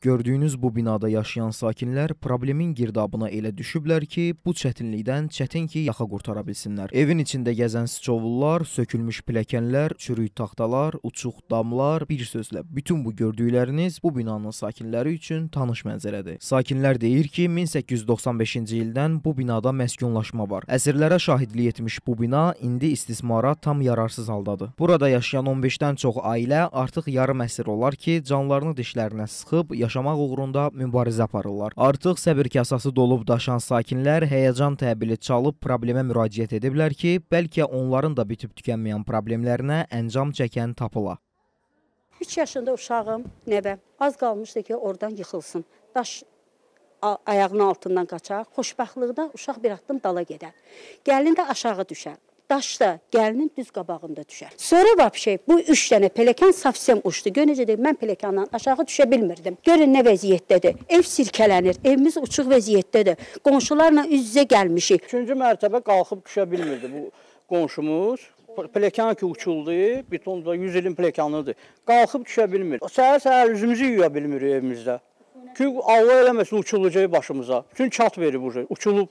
Gördüyünüz bu binada yaşayan sakinlər problemin girdabına elə düşüblər ki, bu çətinlikdən çətin ki, yaxa qurtara bilsinlər. Evin içində gəzən sıçovullar, sökülmüş pilləkənlər, çürük taxtalar, uçuq damlar, bir sözlə bütün bu gördükləriniz bu binanın sakinləri üçün tanış mənzərədir. Sakinlər deyir ki, 1895-ci ildən bu binada məskunlaşma var. Əsrlərə şahidlik etmiş bu bina indi istismara tam yararsız haldadır. Burada yaşayan 15-dən çox ailə artıq yarım əsr olar ki, canlarını dişlərinə sıxıb yaşayır yaşamaq uğrunda mübarizə aparırlar. Artıq səbir kasası dolub daşan sakinlər həyəcan təbili çalıb problemə müraciət ediblər ki, bəlkə onların da bitib tükənməyən problemlərinə əncam çəkən tapıla. 3 yaşında uşağım nəbə az qalmışdı ki, oradan yıxılsın. Daş ayağının altından qaçar, xoşbəxtlikdən uşaq bir addım dala gedər. Gəlin də aşağı düşər daş da gəlinin düz qabağında düşər. Sonra vapşey bu 3 dənə pelekan savsem uçdu. Gör necə deyim, mən pelekandan aşağı düşə bilmirdim. Görün nə vəziyyətdədir. Ev sirkələnir, evimiz uçuq vəziyyətdədir. Qonşularla üz-üzə gəlmişik. 3-cü mərtəbə qalxıb düşə bilmirdi bu qonşumuz. Pelekan ki uçuldu, beton da 100 ilin pelekanıdır. Qalxıb düşə bilmir. Səhər-səhər üzümüzü yuya bilmirik evimizdə. Ki Allah eləməsin uçulacaq başımıza. Bütün çat verir bu şey, uçulub.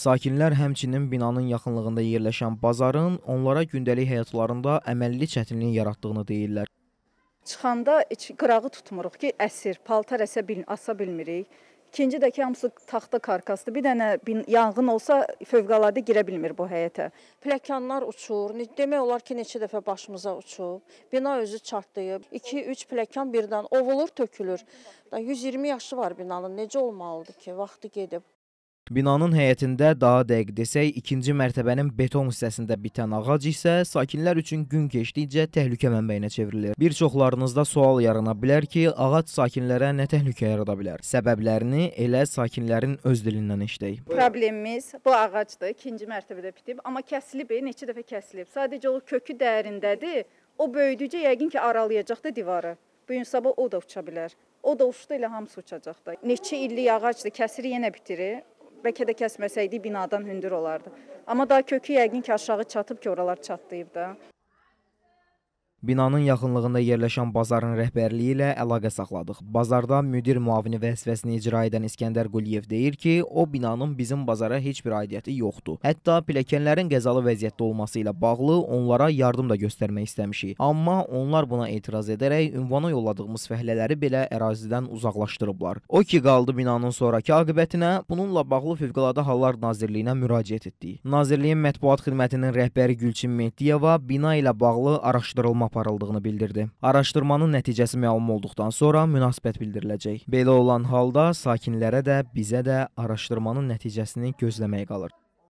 Sakinlər həmçinin binanın yaxınlığında yerləşən bazarın onlara gündəlik həyatlarında əməlli çətinlik yaratdığını deyirlər. Çıxanda qırağı tutmuruq ki, əsir, paltar əsə bil asa bilmirik. İkinci də ki, hamısı taxta karkasdır. Bir dənə yanğın olsa fövqəladə girə bilmir bu həyətə. Pləkanlar uçur. Demək olar ki, neçə dəfə başımıza uçub. Bina özü çartlayıb. 2-3 pləkan birdən ovulur, tökülür. 120 yaşı var binanın. Necə olmalıdır ki, vaxtı gedib. Binanın həyətində daha dəqiq desək, ikinci mərtəbənin beton hissəsində bitən ağac isə sakinlər üçün gün keçdikcə təhlükə mənbəyinə çevrilir. Bir çoxlarınızda sual yarana bilər ki, ağac sakinlərə nə təhlükə yarada bilər? Səbəblərini elə sakinlərin öz dilindən eşidək. Problemimiz bu ağacdır, ikinci mərtəbədə bitib, amma kəsilib, e, neçə dəfə kəsilib. Sadəcə o kökü dərindədir, o böyüdükcə yəqin ki, aralayacaqdır divarı. Bu gün sabah o da uça bilər. O da uçdu elə hamısı uçacaqdır. Neçə illik ağacdır, kəsir yenə bitirir bəlkə də kəsməsəydi binadan hündür olardı. Amma daha kökü yəqin ki, aşağı çatıb ki, oralar çatlayıb da. Binanın yaxınlığında yerləşən bazarın rəhbərliyi ilə əlaqə saxladıq. Bazarda müdir müavini vəzifəsini icra edən İskəndər Quliyev deyir ki, o binanın bizim bazara heç bir aidiyyəti yoxdur. Hətta pilləkənlərin qəzalı vəziyyətdə olması ilə bağlı onlara yardım da göstərmək istəmişik. Amma onlar buna etiraz edərək ünvana yolladığımız fəhlələri belə ərazidən uzaqlaşdırıblar. O ki qaldı binanın sonrakı aqibətinə, bununla bağlı Fövqəladə Hallar Nazirliyinə müraciət etdik. Nazirliyin mətbuat xidmətinin rəhbəri Gülçin Mehdiyeva bina ilə bağlı araşdırılma aparıldığını bildirdi. Araşdırmanın nəticəsi məlum olduqdan sonra münasibət bildiriləcək. Belə olan halda sakinlərə də, bizə də araşdırmanın nəticəsini gözləmək qalır.